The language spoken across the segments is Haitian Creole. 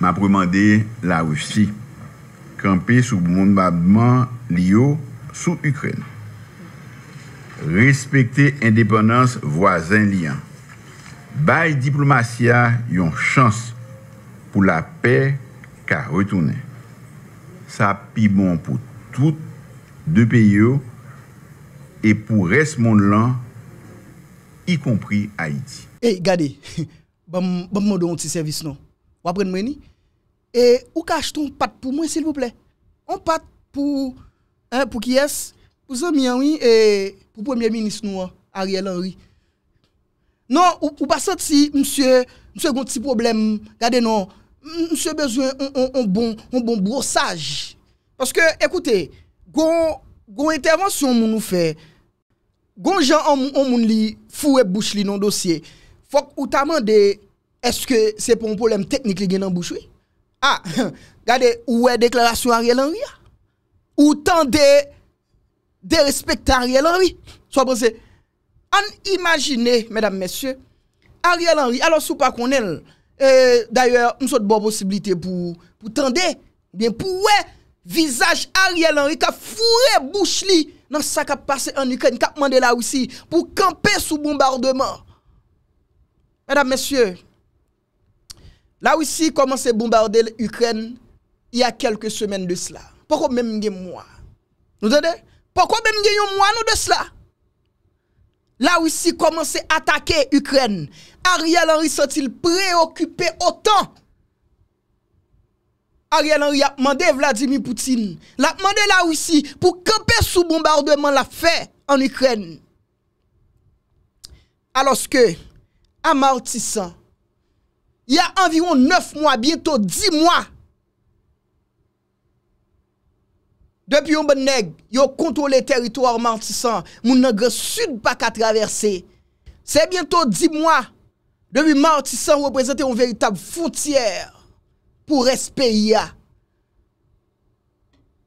M'apreman de la Rusi. Kampi sou moun babman liyo sou Ukren. Respekti indeponans vwazen liyan. Bay diplomasyan yon chans pou la pey ka retounen. Sa pi bon pou tout de peyo e pou res moun lan, i kompri Haiti. E gade, ban moun do yon ti servis nou. wapren mweni, e ou kaj ton pat pou mwen sil pou ple? An pat pou, an pou ki es? Pou zan mi anwi, e pou premier minis nou an, ari el anwi. Nan, ou pasan ti, msye, msye gonti si problem gade nan, msye bezwen an bon, an bon brosaj. Paske, ekoute, gon, gon intervensyon moun nou fe, gon jan an moun li, fou e bouch li nan dosye, fok ou tamande eske se pou m poulem teknik li gen nan bouchoui? Ha, ah, gade, ouwe deklarasyon Ariel Henry ya? Ah? Ou tende de respekte Ariel Henry? So apose, an imagine, medam mesye, Ariel Henry, alo sou pa konen, eh, d'ayor, m sou de bon posibilite pou tende, bien pou ouwe, vizaj Ariel Henry ka fure bouchoui nan sa ka pase an ukè, ni ka mande la wisi, pou kampe sou bombardement. Medam mesye, La Russie commence à bombarder l'Ukraine il y a quelques semaines de cela. Pourquoi même un mois Vous Pourquoi même un mois nous de cela La Russie commence à attaquer l'Ukraine. Ariel Henry s'est-il préoccupé autant Ariel Henry a demandé Vladimir Poutine, l'a demandé la Russie pour camper sous bombardement la fait en Ukraine. Alors que, amortissant, Ya enviroun 9 mwa, bientou 10 mwa. Depi bon yon ben neg, yon kontrole teritouan Martisan, moun nangre sud pa ka traversè. Se bientou 10 mwa, debi Martisan wè prezente yon veritab foutier pou respè ya.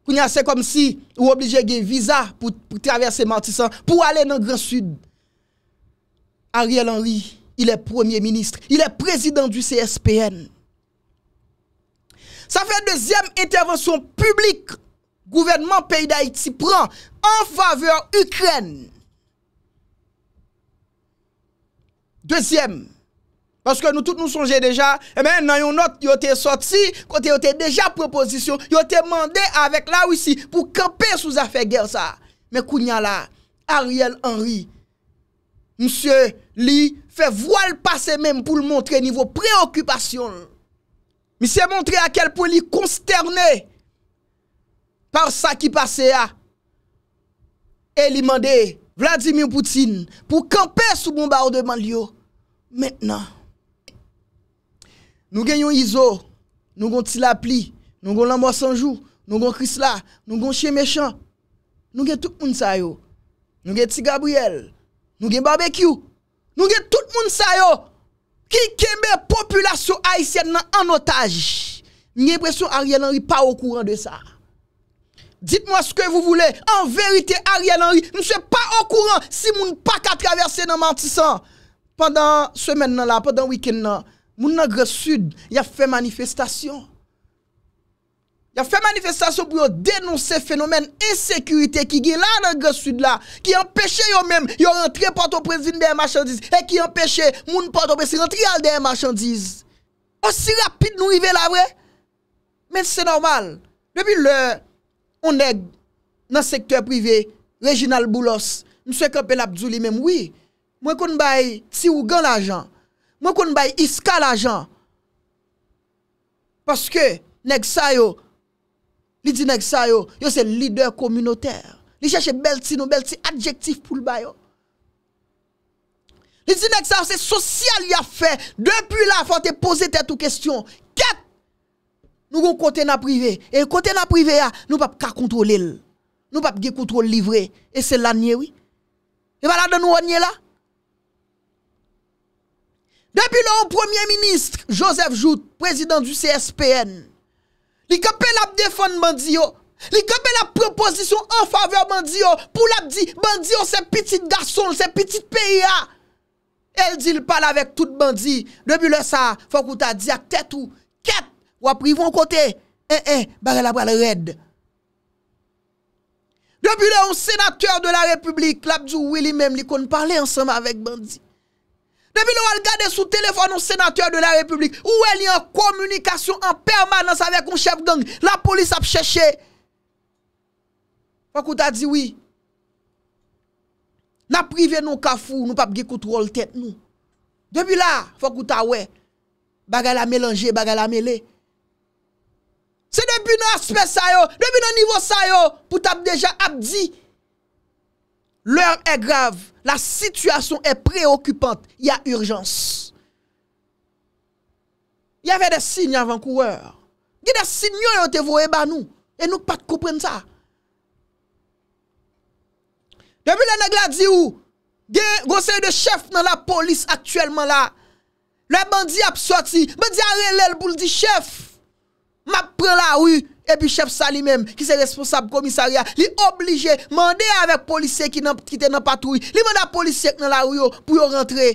Koun ya se kom si, wè oblije ge viza pou traversè Martisan pou ale nangre sud. Ariel Henry. il est premier ministre, il est président du CSPN. Ça fait deuxième intervention publique gouvernement pays d'Haïti prend en faveur Ukraine. Deuxième, parce que nous tous nous songeons déjà, eh bien, dans une autre, ils sorti. sorti, côté était déjà proposition, Il était demandé avec la Russie pour camper sous affaire guerre ça. Mais Kounia là, Ariel Henry, monsieur Li fait voile passer même pour le montrer niveau préoccupation. mais c'est montré à quel point il est consterné par ça qui passait Et il Vladimir Poutine pour camper sous bombardement Lio. Maintenant, nous gagnons ISO, nous gagnons Tilapli, nous gagnons l'amour sans jour, nous gagnons Chrysla, nous gagnons Chien Méchant, nous gagnons tout le monde Nous gagnons Gabriel, nous gagnons Barbecue. Nous avons tout le monde ça yo, qui kembe population haïtienne en otage. J'ai l'impression Ariel Henry pas au courant de ça. Dites-moi ce que vous voulez. En vérité, Ariel Henry, je ne suis pas au courant si vous pas qu'à traverser dans Mantissan. Pendant semaine là, pendant week-end là, dans le sud, y a fait manifestation. Fè manifestation pou yo denonsè fenomen Insekurite ki gè la nan gè sud la Ki empèche yo mèm Yo rentre porto prezine den marchandise E ki empèche moun porto prezine rentre yal den marchandise Osi rapide nou ive la vre Men se normal Depi lè Onèk nan sektè privè Reginald Boulos Mse Kopen Abzoulimèm Mwen kon bay Tsiwou gan l'ajan Mwen kon bay Iska l'ajan Paske Nèk sa yo Li dit nèg sa yo, yo c'est leader communautaire. Li cherche belti belti adjectif pour le bayo. Li c'est social y a fait. Depuis là, faut te poser tête quest question. que nous avons côté na privé et côté na privé nous pas ka contrôler. Nous pas pouvons pas livré et c'est l'année oui. Et voilà dans nous on là. Depuis le premier ministre Joseph Jout, président du CSPN, Li kapè la défendre bandi yo. Li la proposition en faveur bandi pour la dire bandi c'est petit garçon, c'est petit pays ah. Elle dit le parle avec tout Bandi. Depuis le ça, faut qu'on t'a dit à tête ou quête ou pris côté. Eh eh, barre la balle red. Depuis le sénateur de la République, l'abdou lui même li kon parler ensemble avec Bandi. Depi lè wè l'gade sou telefon nou senatèr de la republik, ou wè lè yon komunikasyon an permanans avè koun chèp gang, la polis ap chèche. Fòk ou ta di wè. Nè prive nou kafou, nou pap ge koutrou l'tèt nou. Depi lè, fòk ou ta wè, bagè la mélange, bagè la mélè. Se depi nou aspe sa yo, depi nou nivou sa yo, pou tap deja ap di... Leur e grav, la situasyon e preokupant, ya urjans. Ya ve de sign avan kouwer. Ge de sign yo yon te vo e ba nou, e nou pat koupen sa. Demi le negla di ou, ge gosey de chef nan la polis aktuelman la, le bandi ap soti, me di arelel pou li di chef, map pren la ouy. epi chef sa li menm ki se responsab komisaria, li oblige mande avek polise ki te nan patouy, li mande apolisek nan la ryo pou yo rentre,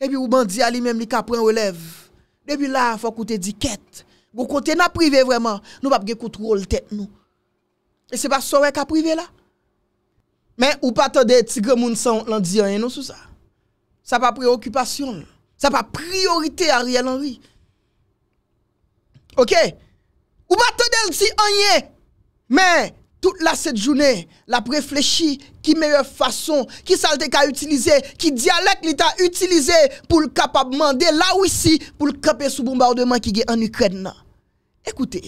epi ou mandi a li menm li ka pren wilev. Depi la, fwa koute diket, gwo koute nan prive vreman, nou pap ge koutrou l tèt nou. E se pa sowe ka prive la? Men, ou pa tade tigre moun san lan diyan yon sou sa? Sa pa preokupasyon nou. Sa pa priorite a rye lan ri. Oké? Ou ba te del ti anye? Men, tout la set jounè, la preflechi, ki meye fason, ki salte ka utilize, ki dialek li ta utilize pou l'kapabman de la wisi pou l'kapè sou bombardement ki ge an Ukrèdna. Ekoutè.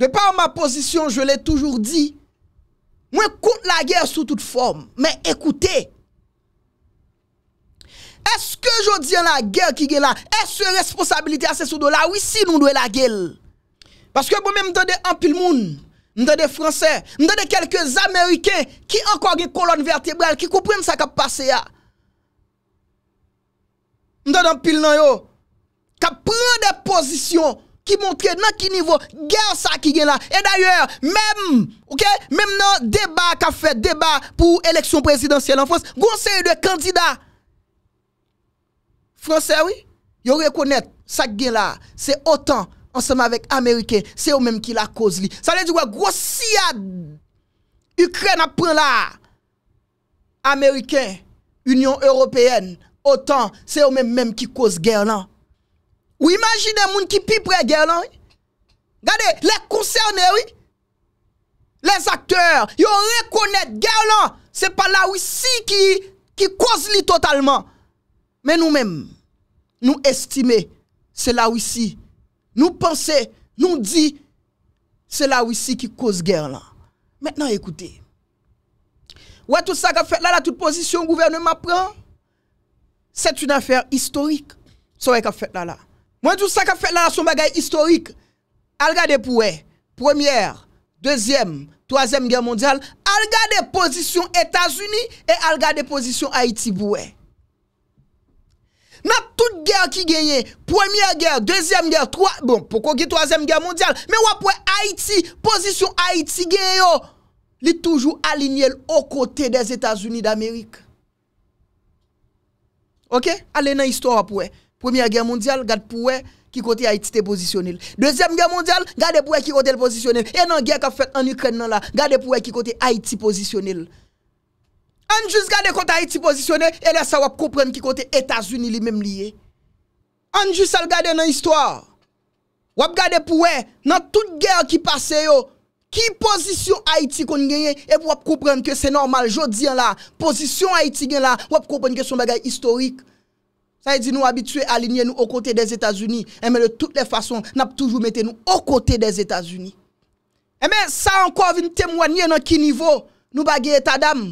De pa an ma posisyon, je lè toujou di, mwen koute la gèr sou tout fòm, men ekoutè. Eske jodi an la ger ki gen la? Eske responsabilite ase sou do la? Ou isi nou nou e la gel? Paske pou mè m'dade ampil moun M'dade fransè M'dade kelke zameriken Ki ankor gen kolon vertebral Ki koupren sa kap pase ya M'dade ampil nan yo Kap pren de posisyon Ki montre nan ki nivou Ger sa ki gen la E d'ayor, mèm Mèm nan deba kap fè Deba pou eleksyon prezidansyel En fons, gounse yon de kandida Fransè wè, yon rekonèt sak gen la, se otan ansèm avèk Amerikè, se ou mèm ki la koz li. Sa lè di wè, gros si ad Ukrè nan prèn la, Amerikè, Union Europèen, otan, se ou mèm mèm ki koz gen lan. Ou imagine moun ki pi prè gen lan wè. Gade, lè konsèrne wè, lè akteur, yon rekonèt gen lan, se pa la wè si ki koz li totalman. Mais nous-mêmes, nous estimons, c'est la Russie. Nous pensons, nous disons, c'est la Russie qui cause guerre là. Maintenant, écoutez. Ouais, tout ça qu'a fait là, toute position gouvernement prend, c'est une affaire historique. Ça qu'a fait là là. Moi, tout ça qu'a fait là, là son bagage historique. Regardez pour Première, deuxième, troisième guerre mondiale. des position États-Unis et regardez position Haïti pour dans toute guerre qui gagne, première guerre, deuxième guerre, trois, bon, pourquoi troisième guerre mondiale? Mais ou pour Haïti, position Haïti gagne, il est toujours aligné aux côtés des États-Unis d'Amérique. OK? Allez dans l'histoire pour Première guerre mondiale, garde pour qui côté Haïti est positionné. Deuxième guerre mondiale, garde pour qui côté positionné. Et dans la guerre a faite en Ukraine là, pour qui côté Haïti positionné. Anjus gade konta Haiti pozisyonè, e lè sa wap kouprem ki kote Etasuni li mem liye. Anjus sal gade nan istor. Wap gade pou wè, nan tout gèr ki pase yo, ki pozisyon Haiti kon genye, e wap kouprem ke se normal jodi an la, pozisyon Haiti gen la, wap kouprem ke son bagay istorik. Sa e di nou abitue alinye nou okote des Etasuni, eme de tout le fason, nap toujou mette nou okote des Etasuni. Eme, sa anko avin temwanyè nan ki nivou, nou bagye etadam,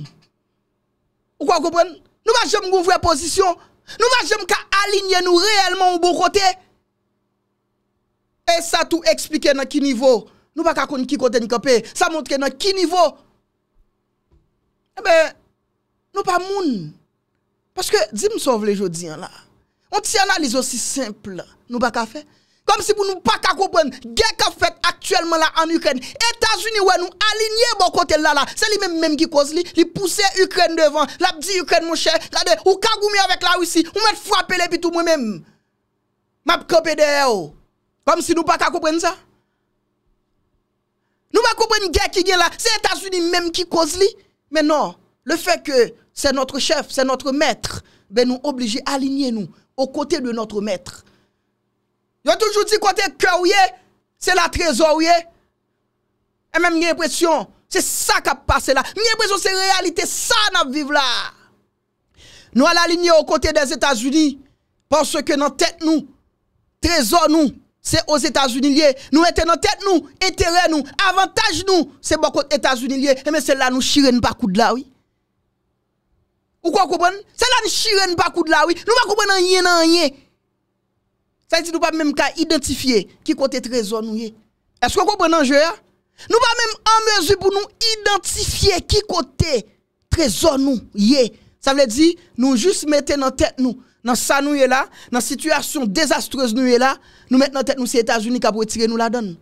Ou kwa gopwen, nou ba jem gounvwe pozisyon, nou ba jem ka alinye nou reyelman ou bon kote. E sa tou eksplike nan ki nivou, nou ba kakoun ki kote ni kape, sa mounke nan ki nivou. E be, nou ba moun, paske, di m sou vle jodi an la, an ti analize osi simple, nou ba kafe. Comme si pour nous pas comprendre, guerre qu'a fait actuellement là en Ukraine. États-Unis ouais nous alignés bon côté là là. C'est lui même qui cause lui, il pousser Ukraine devant. L'a dit Ukraine mon cher, regardez, ou kagoumi avec la Russie, ou mettre frapper les puis tout moi même. M'a camper derrière. Comme si nous pas comprendre ça. Nous pas comprendre guerre qui est là, c'est États-Unis même qui cause lui. Mais non, le fait que c'est notre chef, c'est notre maître, ben nous obligés à aligner nous aux côtés de notre maître. Yon toujou di kote ke ouye, se la trezor ouye. E men mwen mwen presyon, se sa kap pase la. Mwen mwen presyon se realite sa nan vive la. Nou alaliniye ou kote den Etats-Unis, panse ke nan tet nou, trezor nou, se os Etats-Unis liye. Nou ete nan tet nou, etere nou, avantage nou, se bako Etats-Unis liye. E eh men se la nou shire n bako de la ouye. Ou kwa kouben? Se la nou shire n bako de la ouye. Nou bako kouben nan yé nan yé. Sa iti nou pa mèm ka identifiye ki kote trezon nou ye. Esko kompon nanjè? Nou pa mèm an mezi pou nou identifiye ki kote trezon nou ye. Sa mèm di nou jous mette nan tèt nou, nan sa nou ye la, nan situasyon dezastreuse nou ye la, nou mette nan tèt nou se Etats-Unis ka pou etire nou la dan.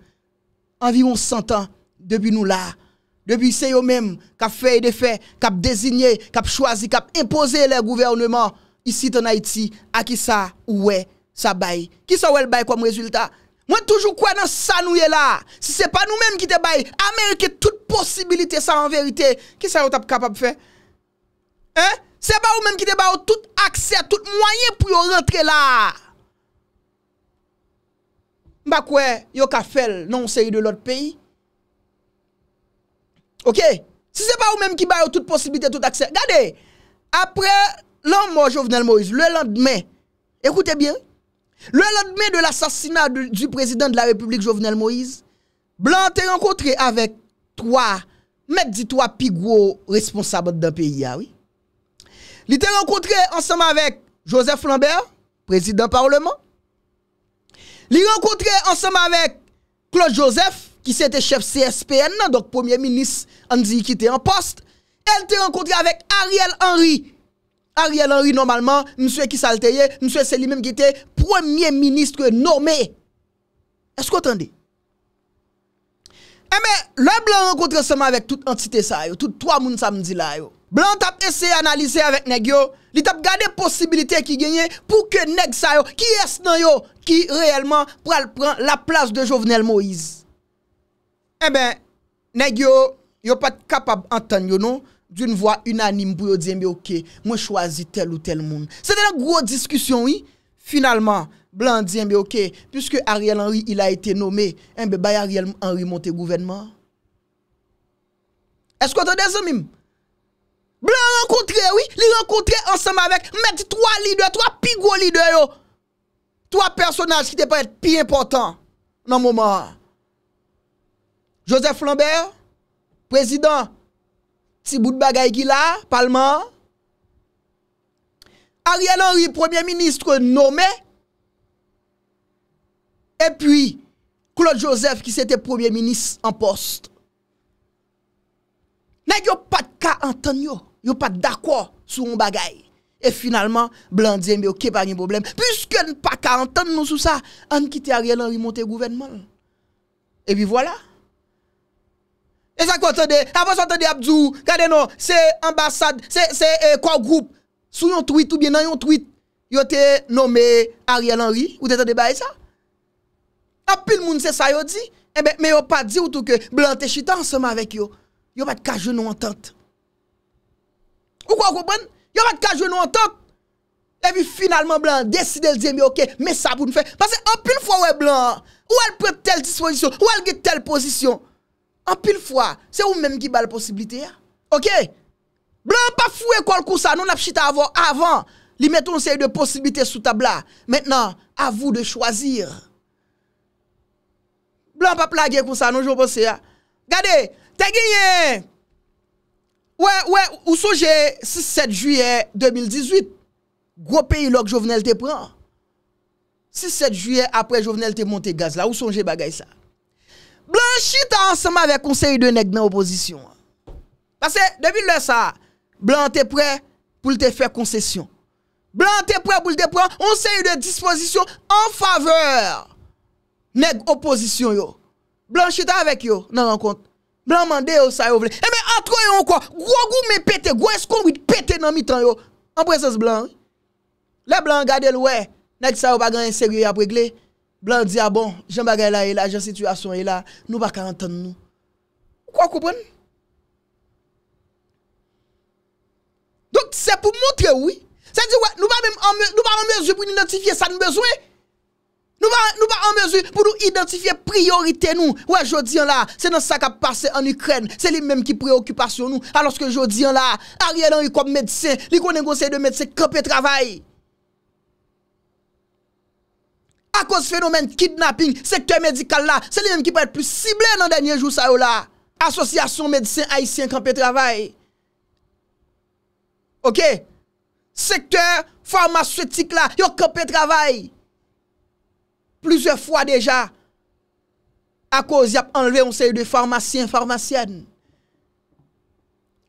Anviron 100 an, debi nou la, debi se yo mèm, ka fèy de fè, ka p désignye, ka p chwazi, ka p impose le gouvernement, isi ton Haiti, akisa ou wey. Sa bayi. Ki sa ou el bayi kwa mou rezultat? Mwen toujou kwen nan sa nouye la. Si se pa nou menm ki te bayi, Amerike tout posibilite sa an verite. Ki sa ou tap kapab fe? Eh? Se pa ou menm ki te bayi tout akse, tout mwayen pou yo rentre la. Mwen kwen yo ka fel non seri de lot peyi? Ok? Si se pa ou menm ki bayi tout posibilite, tout akse, gade, apre lan mou, Jovenel Moise, le lan dme, ekoute bien, Le lendemain de l'assassinat du président de la République Jovenel Moïse, Blanc est rencontré avec trois, mais dit trois plus gros responsables d'un pays. Ah oui. Il était rencontré ensemble avec Joseph Lambert, président du parlement. Il rencontré ensemble avec Claude Joseph, qui c'était chef CSPN, donc premier ministre, on qui était en poste. Elle était rencontré avec Ariel Henry, Ariel Henry normalman, mswe Kisalteye, mswe Selimem Gite, premier ministre nomé. E sko tande? E eh men, la blan renkontre seman vek tout entite sa yo, tout 3 moun samdi la yo. Blan tap ese analise avek neg yo, li tap gade posibilite ki genye pou ke neg sa yo. Ki es nan yo ki reyelman pral pran la plas de Jovenel Moïse? E eh men, neg yo, yo pat kapab anten yo nou, d'un vwa unanime bou yo diye mi oké, mwen chwazi tel ou tel moun. Se de nan gwo diskusyon, finalman, blan diye mi oké, pwiske Ariel Henry il a ite nome, eh en be bay Ariel Henry monte gouvenman. Es kwa te de zemim? Blan renkontre, li renkontre ansenm avek, meti 3 lider, 3 pigwo lider yo, 3 personaj ki te pa ete pi important, nan mouman. Joseph Lambert, prezident, Si bout de bagaille qui là, parlement. Ariel Henry, premier ministre nommé. Et puis, Claude Joseph qui c'était premier ministre en poste. n'y yo pas de cas entendre yo, a pas d'accord sur un bagaille. Et finalement, Blandien mais OK pas de problème puisque pas qu'à entendre nous sur ça, on quitte Ariel Henry monter gouvernement. Et puis voilà. E sa kwa otende, avos otende Abdou, kade nou, se ambasad, se eh, kwa ou group, sou yon tweet ou bien nan yon tweet, yo te nome Ariel Henry, ou te te debaye sa? A pil moun se sa yo di, ebe, eh me yo pa di ou touke, blan te chita ansema vek yo, yo bat ka je nou entente. Ou kwa ou koupen, yo bat ka je nou entente, ebi finalman blan, deside l diye, me ok, me sa pou nou fe, pase apil fwa ou e blan, ou el pe tel dispozisyon, ou el get tel posisyon, An pil fwa, se ou menm ki ba le posibilite ya? Ok? Blan pa fwe kol kousa, nou nap chita avon avon, li meton sey de posibilite sou tabla. Mètnan, avou de chwazir. Blan pa plage kousa, nou jwopose ya? Gade, te ginyen! Ouè, ouè, ou souje, 6-7 juye 2018, gwo peyi lok jovenelte pran. 6-7 juye apre jovenelte monte gaz la, ou souje bagay sa? Blan chita ansema vek konseyu de neg men oposisyon. Pase, devin le sa, blan te pre pou lte fe koncesyon. Blan te pre pou lte pre, konseyu de disposisyon an faveur neg oposisyon yo. Blan chita avek yo nan an kont. Blan mande yo sa yo vle. E me atro yo an kwa, gwo gwo me pete, gwo es kon wite pete nan mi tan yo. An pre se se blan. Le blan gade lwe, neg sa yo bagan yon segyo ya pre gle. Blandi a ah bon, jen bagay la e la, jen situasyon e la, nou ba karentan nou. Kwa koupen? Dok ti se pou montre oui. Se di wè, nou ba an mezu pou nou identifiye sa nou bezwen. Nou ba an mezu pou nou identifiye priorite nou. Wè, jodi an la, se nan sakap pase an Ukren, se li menm ki preokupasyon nou. Aloske jodi an la, a rielan yi kom medisyen, li konen gosey de medisyen kapè travayi. A koz fenomen kidnapping, sektèr medikal la, se li men ki pou ete plus siblè nan denye jou sa yo la. Asosyasyon Medisyen Aisyen Kampè Travay. Ok? Sektèr farmasyotik la, yo Kampè Travay. Plouze fwa deja. A koz yap enleve yon sey de farmasyen, farmasyen.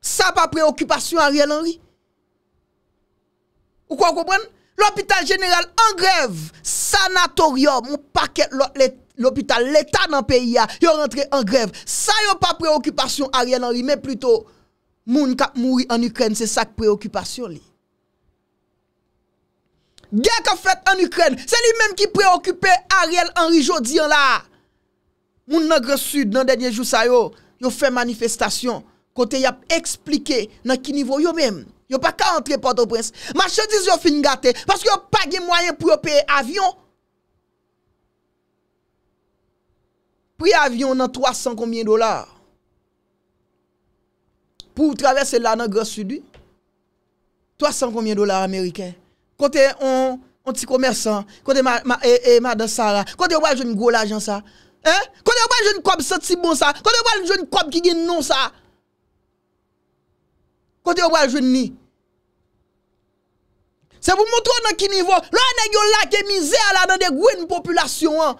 Sa pa preokupasyon a rè l'enri? Ou kwa koupèn? L'hôpital jeneral an grev, sanatorium, ou pakè l'hôpital l'état nan peyi ya, yo rentre an grev. Sa yo pa preokupasyon Ariel Henry, men pluto moun ka mouri an Ukren, se sak preokupasyon li. Gè ka fèt an Ukren, se li mèm ki preokupè Ariel Henry jodi an la. Moun nagre sud nan denye jou sa yo, yo fè manifestation, kote ya explike nan ki nivou yo mèm. Yo pa ka antre Port-au-Prince. Ma chedis yo fin gate. Paske yo pa gen mwayen pou yo pe avyon. Pre avyon nan 300 konbyen dolar. Pou travese la nan Gros Sudu. 300 konbyen dolar Amerike. Kote yon ti komersan. Kote yon ma de sa la. Kote yon waj yon gwo la jan sa. Kote yon waj yon kob sa ti bon sa. Kote yon waj yon kob ki gen non sa. Kote yo wajwen ni. Se pou moutro nan ki nivou. Lo ane yo lak e mizè ala nan de gwen populasyon an.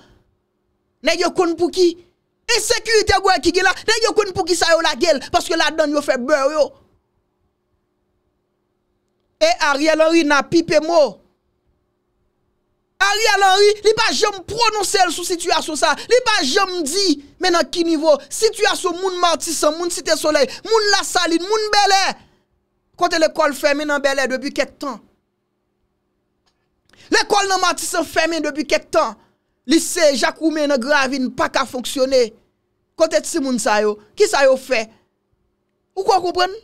Ne yo kon pou ki. E sekurite gwen ki gila. Ne yo kon pou ki sa yo lak el. Paske la dan yo fe bè yo. E ari alanri nan pipè mo. Ari alanri. Li ba jom prononsèl sou situasyon sa. Li ba jom di. Men nan ki nivou. Situasyon moun moutisan. Moun site soley. Moun la salin. Moun belè. Konte l'ekol feme nan belè debi ket tan. L'ekol nan matisan feme debi ket tan. Lise, jacoumen, gravine, pa ka fonksyonè. Konte tsi moun sayo, ki sayo fè? Ou kwa koupren?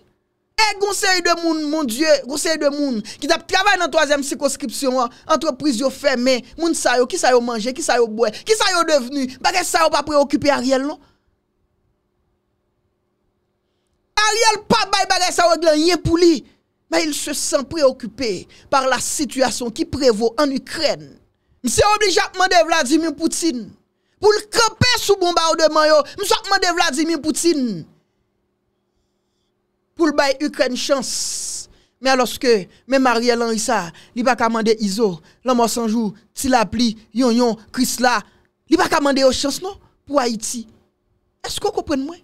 E eh, gounse yi de moun, moun die, gounse yi de moun, ki dap travay nan toazem sikoskripsyon an, antrepriz yo feme, moun sayo, ki sayo manje, ki sayo bwe, ki sayo deveni, bakè sayo pa preokupè a riel non? Ariel pas bay bagay ça rien pour lui, mais il se sent préoccupé par la situation qui prévaut en Ukraine. Monsieur obligé à demander Vladimir Poutine pour le camper sous bombardement yo. Monsieur demander Vladimir Poutine pour le bay Ukraine chance. Mais alors que même Ariel Henry ça, il pas commander ISO, l'homme sans jour, si pli, yon yon, Chris il pas commander une chance non pour Haïti. Est-ce que vous comprenez moi?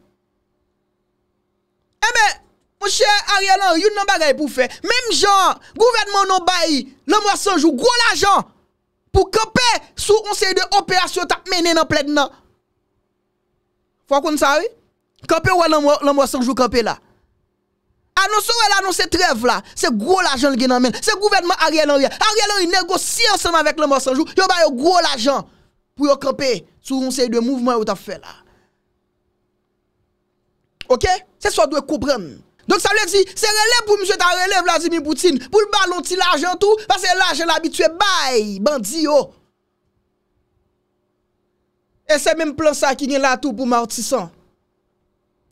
Eme, eh Monsher Ariel Henry, yon nan bagay pou fe. Mem jan, gouvernement nan bayi, nan mwa sanjou, gwo la jan, pou kepe sou konsey de operasyon ta mene nan plek nan. Fwa kon sa we? Kepe ou an nan mwa sanjou kepe la? Anonsou we la nan se trev la, se gwo la jan l genan men. Se gouvernement Ariel Henry, Ariel Henry negosi ansenman vek nan mwa sanjou, yon bayi yon gwo la jan pou yo kepe sou konsey de mouvment ou ta fe la. Ok, se so dwe koup rem. Donk sa le di, se relev pou mse ta relev la di mi boutin, pou l balon ti l aje an tou, pas se l aje l abitue bay, bandi yo. E se menm plan sa ki nye la tou pou mouti san.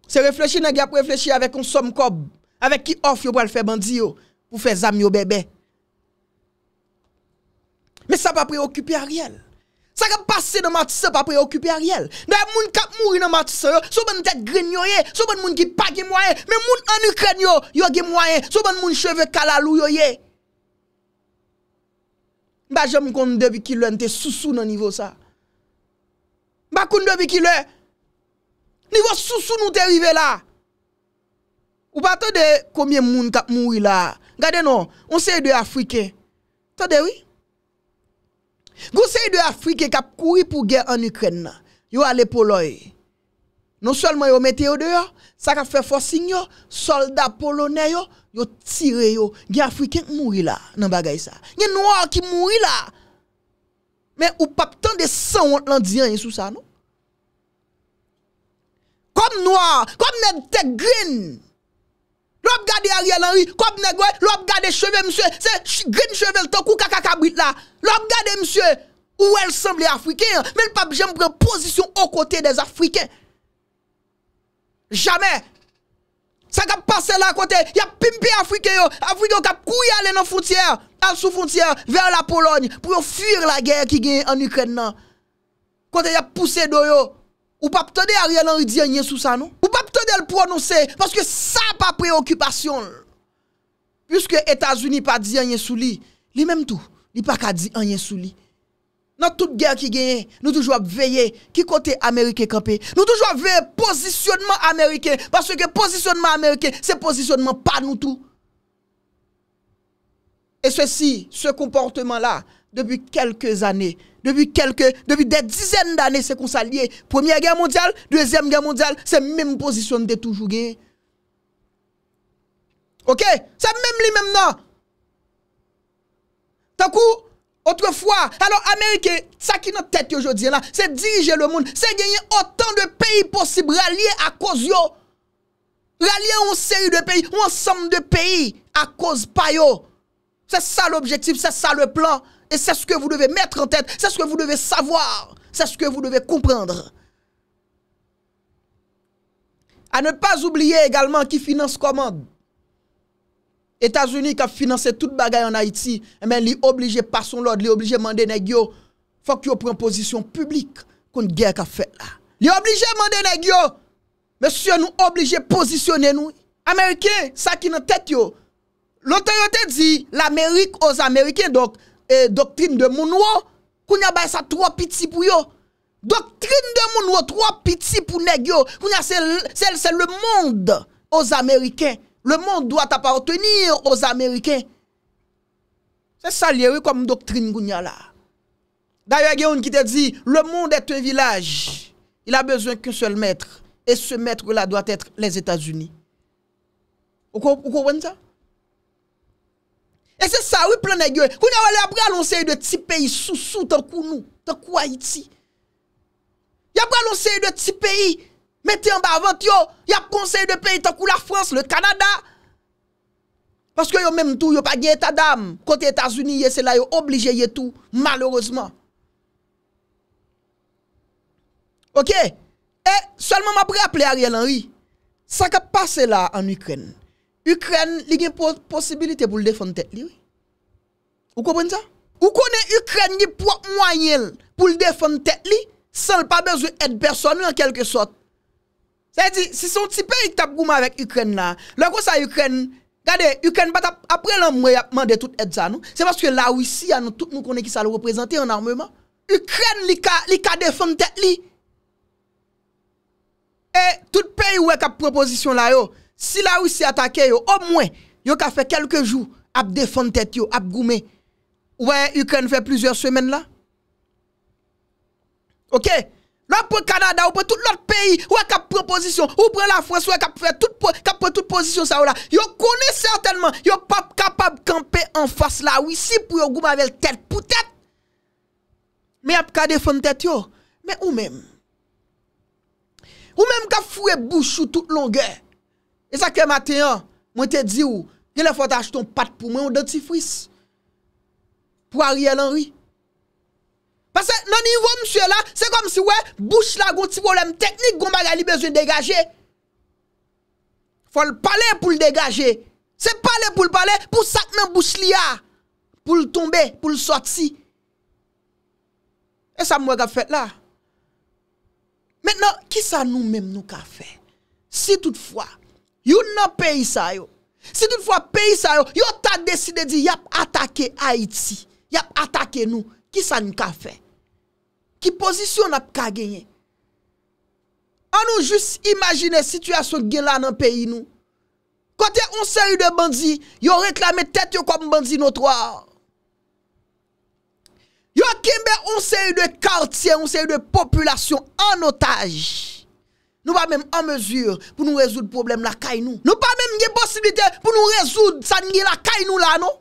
Se reflechi nan gya preflechi avek kon som kob, avek ki of yo pou al fe bandi yo, oh, pou fe zam yo bebe. Me sa pa preokupi a riel. Sa ka pase nan matse pa preokupi a riyel. Da yon moun kap mouri nan matse yo, sou ben te gren yo ye, sou ben moun ki pa gen mwayen, men moun an yi kren yo, yo gen mwayen, sou ben moun cheve kalalou yo ye. Ba jem konde bi ki lwen te susu nan nivou sa. Ba konde bi ki lwen, nivou susu nou te rive la. Ou pa to de, konye moun kap mouri la. Gade non, on se de Afrike. Sa de wii? des de qui a kouri pour guerre en Ukraine, nan, yo ale Poloye. Non seulement yo mettez au dehors, ça a fait forcing yo, soldats polonais yo, yo tiré yo. Gen africain mouri là dans bagay ça. a noir qui mouri là. Mais ou pas tant de sang honte l'andien sous ça non. Comme noir, comme nèg te green. L'op gade Ariel Henry, comme nèg l'op gade cheveux monsieur, c'est green cheveux tant kou kaka là. L'op gade monsieur ou elle semble africaine, mais le pape j'aime prendre position aux côtés des Africains. Jamais. Ça qui passé là à côté, il y a pimpi d'Africains. yo, africain a couille aller dans frontière, à la frontière vers la Pologne pour fuir la guerre qui gagne en Ukraine Quand il a poussé do ou pas t'en Ariel Henry un rien sous ça non? Ou pas t'en le prononcer parce que ça pas préoccupation. Puisque États-Unis pas dit rien sous lui, lui même tout, il pas qu'à dire rien sous lui. Dans toute guerre qui gagne, nous toujours veiller qui côté américain campé. Nous toujours à veiller positionnement américain parce que positionnement américain, c'est positionnement pas nous tout. Et ceci, ce comportement-là, depuis quelques années, depuis quelques, depuis des dizaines d'années, c'est qu'on s'allie. Première guerre mondiale, deuxième guerre mondiale, c'est même position de toujours gagner. Ok? C'est même lui même non. T'as coup, Autrefois, alors Amérique, ça qui est dans tête aujourd'hui là, c'est diriger le monde, c'est gagner autant de pays possible rallier à cause yo. Rallier une série de pays, un ensemble de pays à cause payo. C'est ça l'objectif, c'est ça le plan. Et c'est ce que vous devez mettre en tête, c'est ce que vous devez savoir, c'est ce que vous devez comprendre. À ne pas oublier également qui finance commande. Etasouni ka finanse tout bagay an Haiti Emen eh li oblige pason lode Li oblige mande negyo Fok yo pren posisyon publik Konn gyer ka fet la Li oblige mande negyo Mwen syon nou oblige posisyonnen nou Ameriken sa ki nan tet yo Lote yo te di L'Amerik oz Ameriken Doktrin eh, de moun wou Koun ya bay sa 3 piti pou yo Doktrin de moun wou 3 piti pou negyo Koun ya se le monde Oz Ameriken Le monde doit appartenir aux Américains. C'est ça lié comme doctrine Gounia là. D'ailleurs, il y a un qui te dit, le monde est un village. Il a besoin qu'un seul maître. Et ce maître-là doit être les États-Unis. Vous comprenez ça? Et c'est ça, oui, plein de gueules. Quand on a après annoncé de petits pays sous-sous, tant que nous, tant que Haïti. Il y a annoncé de petits pays Mettez en bas avant yo, y a conseil de pays tant la France, le Canada. Parce que a même tout, yo pas gagné état d'âme. Côté États-Unis, c'est là yo obligé tout, malheureusement. OK Et seulement m'a rappeler Ariel Henry. Ça qui passé là en Ukraine. Ukraine, il y a une possibilité pour le défendre tête oui. Vous comprenez ça Vous connaissez Ukraine qui propre moyen pour le défendre tête sans pas besoin d'aide personne en quelque sorte. Sè di, si son ti pe yon tap gouman avèk Ukren nan, lèk wè sa Ukren, gade, Ukren bat apre lèm mwè apman de tout etza nou, se baske la Ouissi an nou, tout nou konè ki sa lè wè prezantè an armèman, Ukren li ka defante lè. E, tout pe yon wè kap proposisyon la yo, si la Ouissi atake yo, o mwen, yo ka fè kelke jou ap defante yo, ap goumen, wè Ukren fè plizèr sèmen la. Okè? Nou ap pre Kanada, ou pre tout l'ot peyi, ou e ap pre position, ou pre la fwes, ou e ap pre tout position sa ou la. Yo kone certainman, yo pa kapab kampe en fwes la, ou isi pou yo goum avèl tèt, pou tèt. Mè ap kade fwem tèt yo, mè ou mèm. Ou mèm kap fwè bouchou tout longè. E sa ke maten an, mwen te di ou, gè le fwote ach ton pat pou mè ou dè ti fwis. Pwa rye lan rye. Pase nan yi yon mswe la, se kom si we, bouch la goun ti wolem teknik goun bagay li bezwen degaje. Fwa l pale pou l degaje. Se pale pou l pale, pou sakmen bouch li ya. Pou l tombe, pou l sot si. E sa mwen gafet la. Mwen nou, ki sa nou menm nou ka fe? Si toutfwa, yon nou peyi sa yo. Si toutfwa peyi sa yo, yon ta deside di yap atake Haiti. Yap atake nou. Ki sa nou ka fe? Ki pozisyon ap ka genye. An nou jous imagine situasyon gen la nan peyi nou. Kote on se yu de bandzi, yo reklamen tet yo kom bandzi notwa. Yo kimbe on se yu de kartien, on se yu de populasyon an otaj. Nou pa menm an mezur pou nou rezoud problem la kay nou. Nou pa menm nye posibilite pou nou rezoud san nye la kay nou la nou.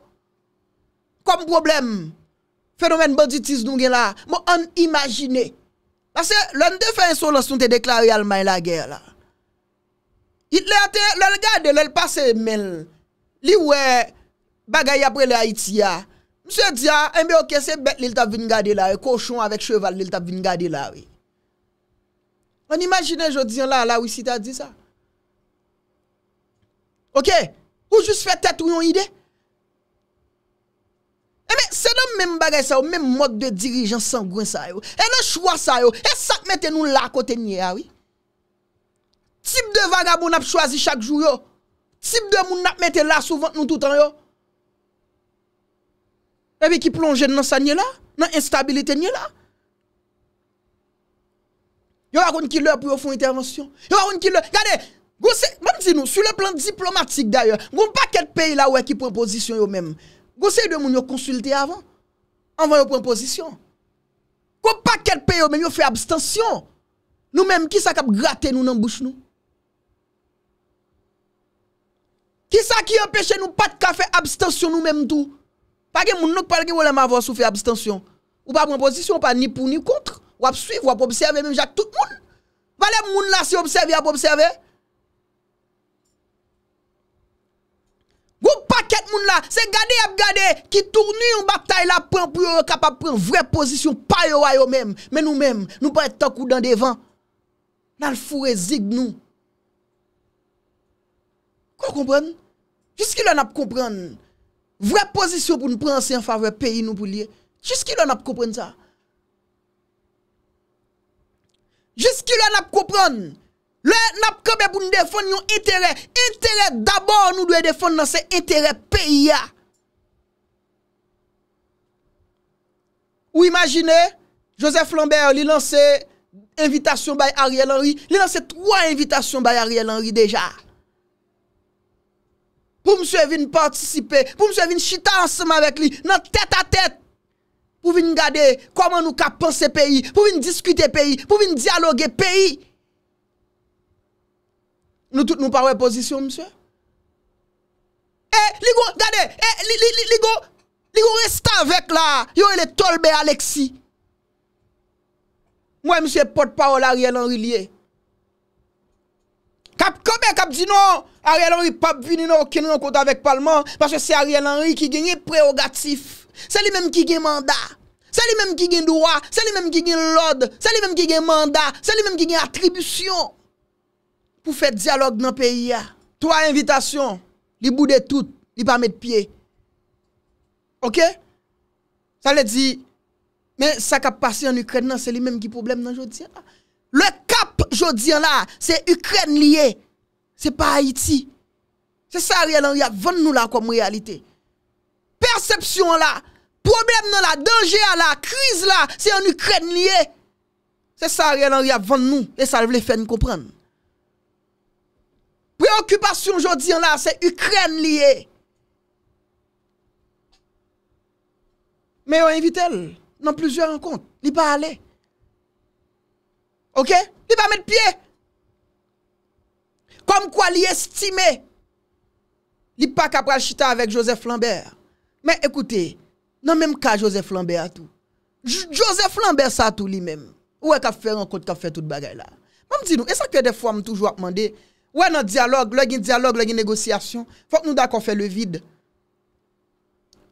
Kom problem. Fenomen banditis nou gen la, moun an imagine. Pase, loun defenso loun soun te deklare alman la ger la. It lè ate, lè l'gade, lè l'pase men. Li wè, bagay apre lè Haiti ya. Mse diya, mbe eh ok, se bet li lta vin gade la, e koshon avèk cheval li lta vin gade la, wè. Moun imagine, jò diyan la, la wisi ta di sa. Ok, ou jous fè tèt ou yon ide? Eme, se nan men bagay sa yo, men mod de dirijan san gwen sa yo, e nan chwa sa yo, e sak mette nou la kote nye awi. Tip de vagabon ap chwazi chak jou yo, tip de moun ap mette la souvant nou toutan yo. Ebe eh ki plonjen nan sa nye la, nan instabilite nye la. Yo akoun ki lè pou yo fon intervensyon. Yo akoun ki lè, gade, gose, moun si nou, sou le plan diplomatik dayo, moun pa ket peyi la wè ki prepozisyon yo mèm. Gose yon moun yo konsulte avan, avan yo prenpozisyon. Kou pa kelpe yo men yo fe abstansyon, nou menm kisa kap grate nou nan bouch nou. Kisa ki empeshe nou pat ka fe abstansyon nou menm tou. Pa gen moun nou pa gen wolem avan sou fe abstansyon. Ou pa prenpozisyon, ou pa ni pou ni kontre. Ou ap suive, ou ap obseve, menm jak tout moun. Vale moun la si obseve, ap obseve. Se gade ap gade ki tourni yon batay la pran pou yo kapap pran Vre pozisyon pa yo a yo men men nou men nou pa etakou dan devan Nan l fure zig nou Kwa kompran? Jiski l an ap kompran Vre pozisyon pou nou pranse an fave peyi nou pou li Jiski l an ap kompran sa Jiski l an ap kompran Le nap kabe pou nou defon yon intere, intere d'abor nou dwe defon nan se intere peyi ya. Ou imagine, Joseph Lambert li lanse invitation bay Ariel Henry, li lanse 3 invitation bay Ariel Henry deja. Pou mswe vin partisipe, pou mswe vin chita ansama vek li, nan tet a tet, pou vin gade koman nou ka pense peyi, pou vin diskute peyi, pou vin diyaloge peyi, Nou tout nou parwe pozisyon, msye. E, eh, ligon, gade, e, eh, ligon, ligon restan vek la, yo e le tolbe Aleksi. Mwen msye pot pa ou la Ariel Henry liye. Kabe, kabe, kabe, di nou, Ariel Henry pap vini nou, ken nou konta vek palman, pache se Ariel Henry ki genye preogatif. Se li menm ki gen manda. Se li menm ki gen doa. Se li menm ki gen lod. Se li menm ki gen manda. Se li menm ki gen atribusyon. pou fè diyalogue nan peyi ya. Troye invitasyon, li boudè tout, li pa mè t'pye. Ok? Sa le di, men sa kap pasi an Ukren nan, se li mèm ki problem nan Jodian la. Le kap Jodian la, se Ukren liye. Se pa Haiti. Se sa realan ria, vann nou la kom realite. Persepsyon la, problem nan la, danger la, kriz la, se an Ukren liye. Se sa realan ria, vann nou, le sa vle fè n'komprenn. Preokupasyon jodi yon la, se Ukren liye. Me yo invite l, nan plizye renkont, li pa ale. Ok? Li pa met pye. Kom kwa li estime. Li pa kap pral chita avek Josef Lambert. Me ekoute, nan menm ka Josef Lambert a tou. Josef Lambert sa tou li menm. Ou e kap fe renkont, kap fe tout bagay la. Mam di nou, e sa ke defo am toujwa akman de... Ouè nan diyalog, lò gen diyalog, lò gen negosyasyon, fòk nou d'akò fè le vid.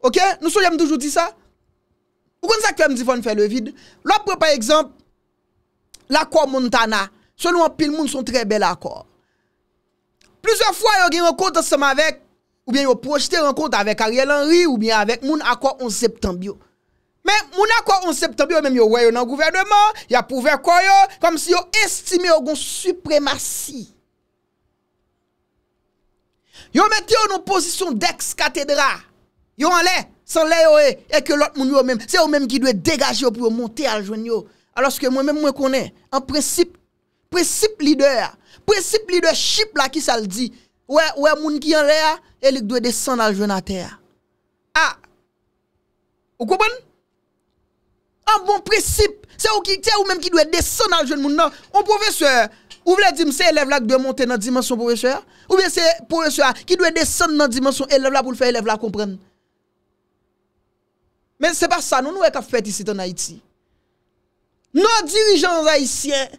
Ok? Nou sou jèm doujou di sa? O kon sa kèm di fòn fè le vid? Lò pwè, pè ekzamp, l'akò moun tana, sòlou an pil moun son trè bel akò. Plouzè fò yò gen renkont asèm avèk, oubyen yò projete renkont avèk Ariel Henry, oubyen avèk moun akò 11 septembyo. Mè, moun akò 11 septembyo, mèm yò wè yò nan gouvernement, yò pouve akò yò, kom si yò estime yò goun supremasyi. Yo men teyo nou posisyon deks katedra, yo an le, san le yo e, e ke lot moun yo mèm, se yo mèm ki dwe degaje yo pou yo monte al jwen yo, aloske mwen mèm mwen konè, an precipe, precipe lider, precipe lider ship la ki sa l di, we moun ki an le a, e lik dwe desen al jwen a teya. A, ou koubon? An bon precipe, se yo mèm ki dwe desen al jwen moun nan, an professeur. Ou vle di mse elev la ki dwe monte nan dimensyon pou resher? Ou vle se por resher ki dwe desen nan dimensyon elev la pou lfe elev la kompren? Men se pa sa, nou nou e ka fet isi tan Haiti. Non dirijan rayisyen,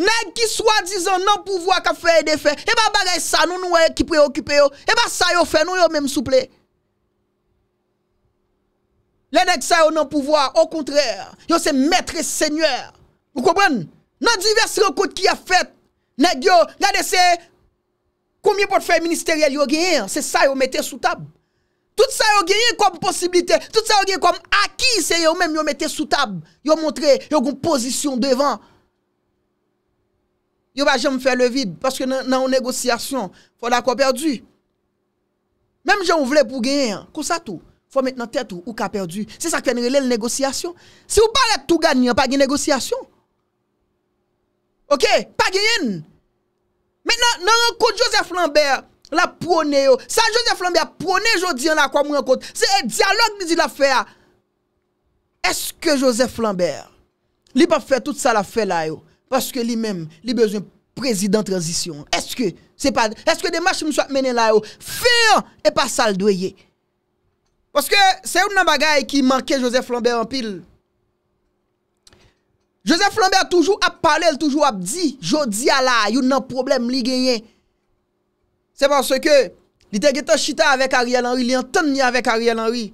nan ki swa dizon nan pouvoi ka fey defen, e ba bagay sa, nou nou e ki preokipe yo, e ba sa yo fey nou yo menm souple. Le nek sa yo nan pouvoi, au kontrèr, yo se metre sènyèr. Ou kompren? Nan divers rekout ki a fèt, nek yo, gade se, koumye portfèl ministeryèl yo genyen, se sa yo mette sou tab. Tout sa yo genyen koum posibilite, tout sa yo genyen koum aki, se yo menm yo mette sou tab. Yo montre, yo goun pozisyon devan. Yo pa jèm fè le vid, paske nan ou negosyasyon, fò la kò perdi. Mem jèm ou vle pou genyen, kousa tou, fò met nan tè tou, ou kò perdi. Se sa kwenre lè lè lè negosyasyon. Se ou pa lè tout ganyan, pa genye negosyasyon, Ok, pa genyen. Men nan renkote Joseph Lambert, la pwone yo. Sa Joseph Lambert, pwone jodi an la kwa mwen renkote. Se e dialog mi di la fe a. Eske Joseph Lambert, li pa fe tout sa la fe la yo. Paske li menm, li bezon prezident transisyon. Eske, se pa, eske de mach mi sou ap mene la yo. Fiyan e pa saldweye. Paske se ou nan bagay ki manke Joseph Lambert an pil. Joseph Lambert toujou ap pale, toujou ap di, jodi ala, yon nan problem li genyen. Se panse ke, li te geto chita avèk Ariel Henry, li an ton ni avèk Ariel Henry,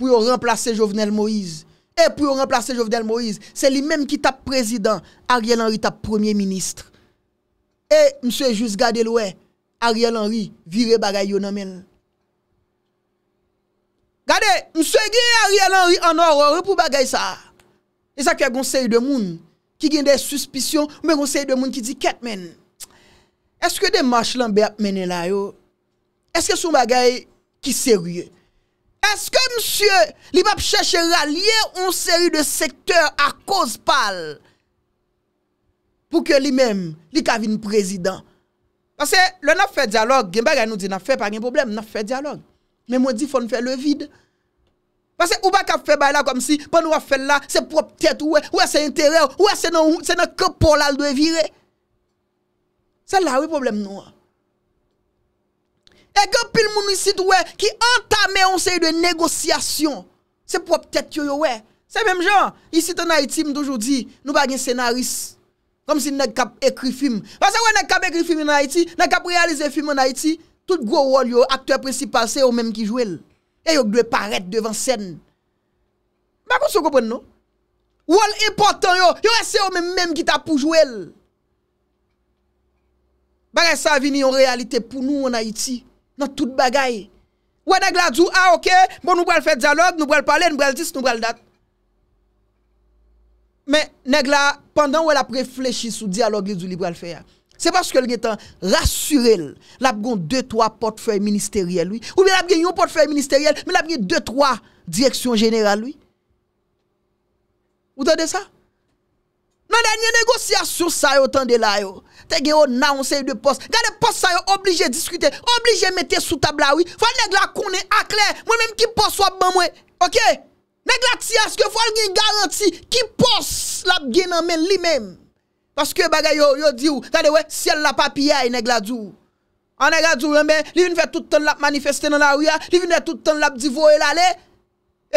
pou yon remplase Jovenel Moïse. E pou yon remplase Jovenel Moïse, se li menm ki ta prezident, Ariel Henry ta premier ministre. E, mse juste gade louè, Ariel Henry, vire bagay yon namen. Gade, mse genye Ariel Henry an oror pou bagay sa. E sa kè gonsèy de moun ki gen de suspisyon, mwen gonsèy de moun ki di ket men, eske de mòsh lan bè ap menen la yo, eske sou bagay ki serye? Eske msye li pap chèche ralye ou serye de sektèr a koz pal pou ke li mèm li kavine prezident? Pase le na fè dialog, gen bagay nou di na fè, pa gen problem, na fè dialog. Men mwen di fòn fè le vide. Pase ou ba ka fe bay la kom si, pan ou a fe la, se prop tet we, we se interè, we se nan ke por la l doye vire. Se la we problem nou a. E gen pil mouni sit we, ki antame on se y de negosyasyon, se prop tet yo yo we. Se mem jan, isi ton Haiti mdoujou di, nou ba gen senaris, kom si neg kap ekri film. Pase we neg kap ekri film in Haiti, neg kap realize film in Haiti, tout go wol yo, akte precipa se yo menm ki jwel. E yo gdwe paret devan sen. Bak ou sou kopwen nou? Ou al impotant yo, yo ese yo menm gita pou jwel. Bak al sa avini yon realite pou nou an Haiti, nan tout bagay. Ou an negla djou, a ah, ok, bon nou bral fè diyalog, nou bral pale, nou bral dis, nou bral dat. Men negla, pandan ou el ap reflechi sou diyalog li djou li bral fè ya. se paske l gen tan rassurel, lap gon 2-3 portefeuille ministeryel, ou mi lap gen yon portefeuille ministeryel, mi lap gen 2-3 direksyon general, ou tan de sa? Nan den yon negosya sur sa yo tan de la yo, te gen yo nan onse yon de post, gane post sa yo oblige diskute, oblige mette sou tabla, fwa l negla konen akler, mwen menm ki post wap ban mwen, negla tia, fwa l gen garanti ki post, lap gen nan men li menm, Paske bagay yo, yo di ou, tade we, siel la papi ya e neg la djou. A neg la djou, yon be, li vin fè tout ton lap manifestè nan la ou ya, li vin fè tout ton lap divo e la le,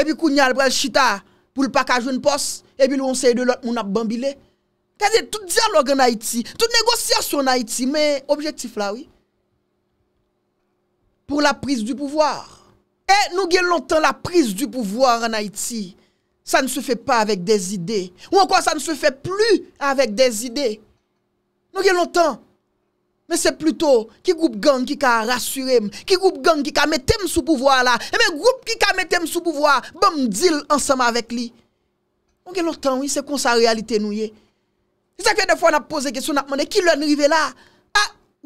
epi kou nyal brel chita pou l'paka joun pos, epi loun sey de lòt moun ap bambile. Kaze, tout diyan log en Haiti, tout negosyasyon en Haiti, men, objektif la oui, pou la pris du pouvoir. E, nou gen lontan la pris du pouvoir en Haiti. Sa ne se fe pa avèk de zide. Ou anko sa ne se fe plu avèk de zide. Nou gen loutan. Men se pluto ki group gang ki ka rasyurem. Ki group gang ki ka metem sou pouvoar la. E men group ki ka metem sou pouvoar. Bèm dil ansam avèk li. Nou gen loutan. Ou yi se kon sa realite nou ye. Yi se fè de fwa na pose kesyon na pmane. Ki lòn rive la?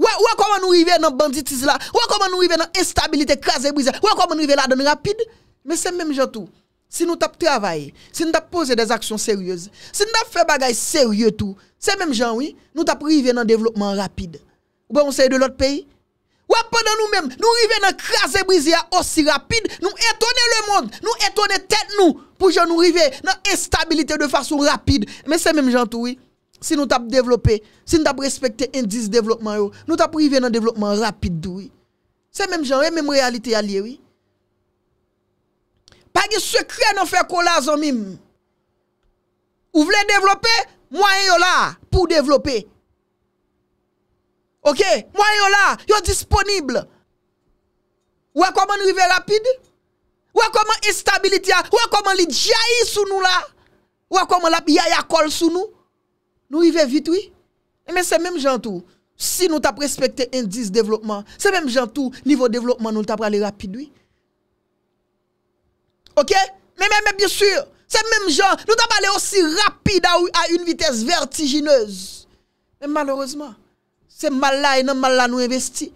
Ou anko man nou rive nan banditiz la? Ou anko man nou rive nan estabilite krasè bwize? Ou anko man nou rive la dan rapide? Men se mèm jatou. Si nou tap travaye, si nou tap pose des aksyon sèryeuse, si nou tap fè bagay sèrye tout, se mèm jan wè, nou tap rive nan devlopman rapide. Ou ba on seye de l'ot peyi? Ou apan nan nou mèm, nou rive nan krasè brise ya ossi rapide, nou etone le moun, nou etone tèt nou, pou jan nou rive nan estabilite de fason rapide. Mè se mèm jan tou wè, si nou tap devloppe, si nou tap respekte indis devlopman yo, nou tap rive nan devlopman rapide tou wè. Se mèm jan wè, mèm realite ya liye wè. Pag yon sekre nan fe kola zon mim. Ou vle devlope, mwen yon la pou devlope. Ok, mwen yon la, yon disponible. Ou akoman nou vive lapide? Ou akoman instabilite ya? Ou akoman li djaye sou nou la? Ou akoman lapi ya ya kol sou nou? Nou vive vitoui? Emen se menm jantou, si nou tap respekte indis devlopman, se menm jantou, nivou devlopman nou tap rale rapide oui? OK Mais bien sûr, c'est même genre, nous avons parlé aussi rapide à, une vitesse vertigineuse. Mais malheureusement, c'est mal là et non mal là nous investi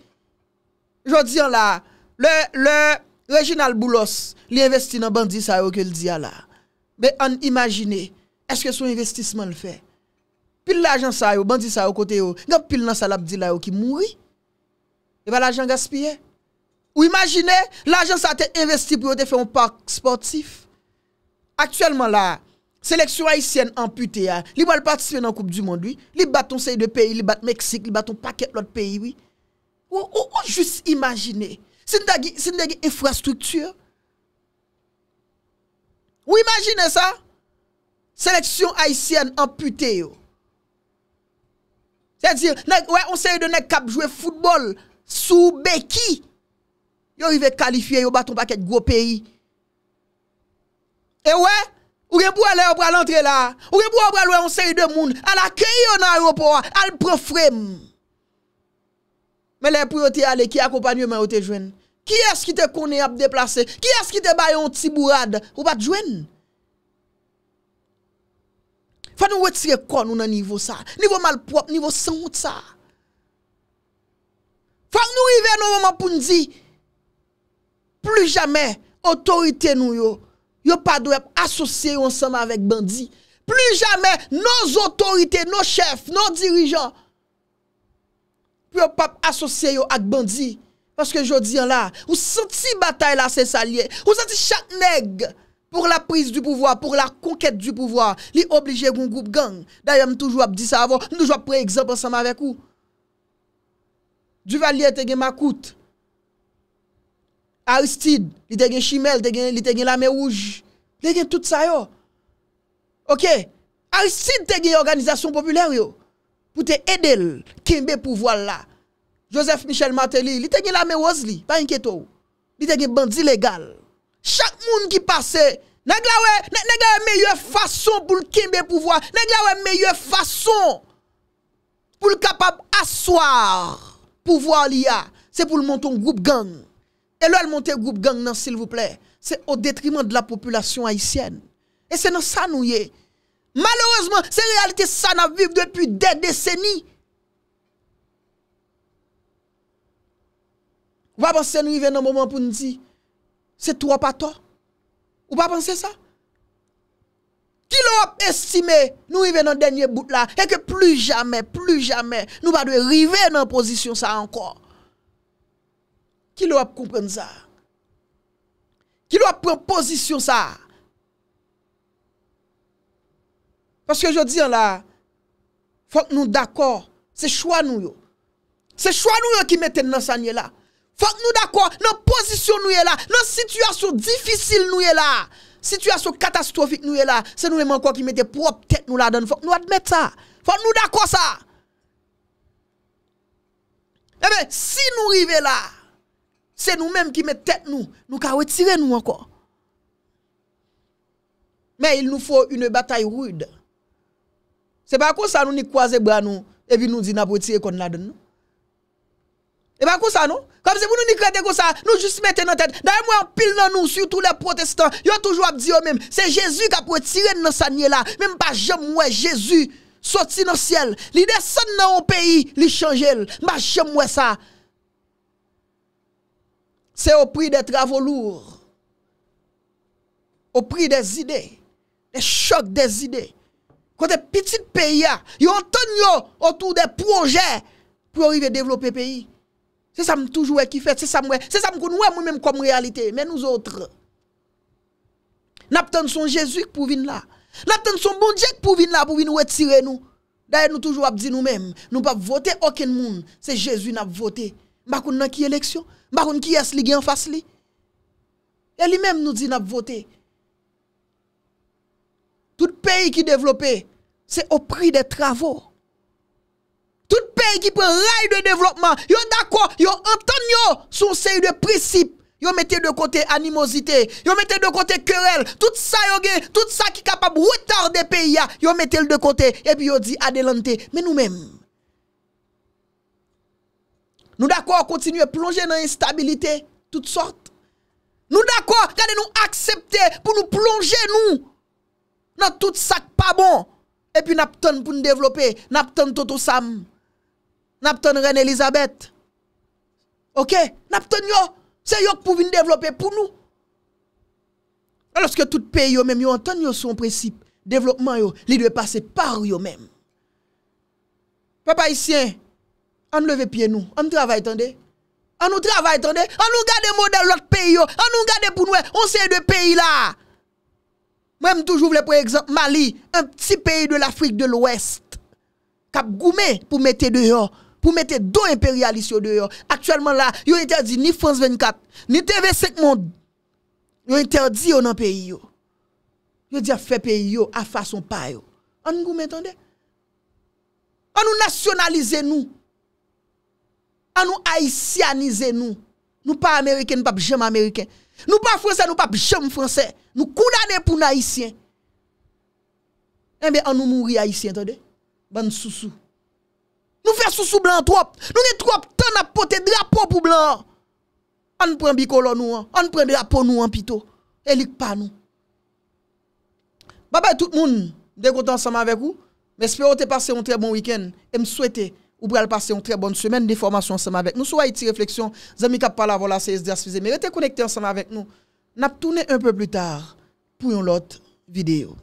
Je dis là, le, le régional Boulos, il investit dans bandit ça que le dit ah, là. Mais on imagine, est-ce que son investissement le fait Pile l'argent ça bandit ça au côté pile dans ça l'a qui mourit. Et pas ben, l'argent gaspillé. Ou imagine, l'agen sa te investi pou yo te fe yon park sportif. Aktuellement la, seleksyon Haitienne amputé ya. Li wale partisipe nan koup du monde, li bat ton sey de peyi, li bat Meksik, li bat ton paket lot peyi. Ou just imagine, sin degi infrastruktur. Ou imagine sa, seleksyon Haitienne amputé yo. Sey dire, on sey de nek kap jwe futbol sou beki. Yo ive kalifiye, yo baton pa ket gro peyi. E we, ou genpou alè yo pral entre la, ou genpou alè yo pral wè yon seri de moun, alè kè yon aropor, al prou frem. Men lè pou yote ale, ki akopanyo men yote jwen. Ki eski te konè ap deplase, ki eski te bayon ti bourade, ou bat jwen. Fak nou wetire kon nou nan nivou sa, nivou malprop, nivou sanout sa. Fak nou ive nou wè man pou n'di, Plu jamè, otorite nou yo, yo pa dwe asosye yo ansama avèk bandi. Plu jamè, nou otorite, nou chef, nou dirijan, plu yo pa asosye yo ak bandi. Paske jodi an la, ou santi batay la se salye, ou santi chak neg, pou la pris du pouvoi, pou la konket du pouvoi, li oblije goun goup gang. Da yon toujou ap di sa avon, nou jwa pre ekzamp ansama avèk ou. Du valye te gen makout, Aristide, il te gen Chimel, il te gen la mer rouge, il te tout ça yo. OK. Aristide te gen organisation populaire yo pour te aider kembe pouvoir là. Joseph Michel Martelly, il te gen la mer rose li, pas inquiéto. Il te gen bandit légal. Chaque monde qui passait Nèg la wè, nèg meilleure façon pour le kembe pouvoir. Nèg la meilleure façon pour le capable asseoir pouvoir là C'est pour le monter un groupe gang. Elol monte goup gang nan sil vous plè. Se o detrimant de la populasyon haisyen. E se nan sa nou ye. Malourezman, se realite sa nan viv depi de deseni. Ou pa pense nou i ven nan mouman pou n'di se tou wap a to? Ou pa pense sa? Ki lop estime nou i ven nan denye bout la e ke plu jamen, plu jamen nou pa dwe rive nan posisyon sa ankor. Qui doit comprendre ça? Qui doit prendre position ça? Parce que je dis là, faut que nous d'accord. C'est choix nous. C'est choix nous qui mettons dans ça là. Faut que nous d'accord dans position nous là, Notre situation difficile nous est là, situation catastrophique nous est là. C'est nous même encore qui mettons propre tête nous là-dedans. Faut que nous admettre ça. Faut que nous d'accord ça. Eh bien, si nous arrivons là, c'est nous-mêmes qui mettons tête nous. Nous avons retirer nous encore. Mais il nous faut une bataille rude. C'est pas comme ça nous croisons croiser bras nous et puis nous dit n'a retirer qu'on nous donne. Et pas comme ça non Comme si vous nous ni comme ça, nous juste mettez dans tête. D'ailleurs moi pile dans nous surtout les protestants, ont toujours dit eux mêmes c'est Jésus qui a retiré dans sa là, même pas jamais moi, Jésus sorti dans le ciel, il descend dans un pays, il change, m'a jamais ça. C'est au prix des travaux lourds, au prix des idées, des chocs des idées. Quand des petits pays, ah, ils entendent autour des projets pour arriver à développer le pays. C'est ça que toujours qui fait, c'est ça que c'est ça moi-même comme réalité, mais nous autres. N'attendons son Jésus pour venir là. N'attendons son bon Dieu pour venir là pour venir nous retirer nous. D'ailleurs nous toujours dit nous-mêmes, nous pas voter aucun monde, c'est Jésus qui a voté m'a connait qui élection, m'a je qui est pas en face li. Et lui-même e nous dit n'a voter. Tout pays qui développé, c'est au prix des travaux. Tout pays qui prend rail de développement, yo d'accord, yo entend entendu son série de principes. Yo mettez de côté animosité, yo mettez de côté querelle, tout ça qui tout ça qui capable retarder pays yo mettez de côté et puis yo dit adelante. Mais nous-mêmes nous d'accord, continuer à plonger dans l'instabilité, toutes sortes. Nous d'accord, regardez nous accepter pour nous plonger nous dans tout ça pas bon. Et puis n'attend pour nous développer, nous Toto Sam, n'attend Reine Elisabeth. OK, nous yo, c'est yo pour nous développer pour nous. Alors que tout pays yo même yo entend son principe, développement yo, il doit passer par yo même. Papa haïtien, An nou leve piye nou. An nou travay tande. An nou travay tande. An nou gade modèl lòt peyi yo. An nou gade pou nouè. On seye de peyi la. Mwen m toujou vle pou ekzant Mali. Un pti peyi de l'Afrique de l'Ouest. Kap goume pou mette deyo. Pou mette do imperialis yo deyo. Aktuellement la, yo interdi ni France 24. Ni TV Sec Monde. Yo interdi yo nan peyi yo. Yo di a fè peyi yo a fason pa yo. An nou goume tande. An nou nasyonalize nou. An nou Haitianize nou. Nou pa Ameriken, nou pa pjeme Ameriken. Nou pa Fransè, nou pa pjeme Fransè. Nou kou nane pou nou Haitien. Enbe eh an nou mouri Haitien, tonde. Ban sou sou. Nou fe sou sou blan trop. Nou ne trop tan apote drapo pou blan. An nou pren bikolo nou an. An nou pren drapo nou an pito. Elik pa nou. Baba tout moun, dekote ansama vek ou. Mespè ou te pase yon trebon wikend. E m souwete. Ou brel passe yon tre bonn semen, dey formasyon anseman vek nou. Souwa iti refleksyon, zami kap pala, vola seyes dey asfize. Merete konekte anseman vek nou. Nap toune un peu plu tar pou yon lot videyo.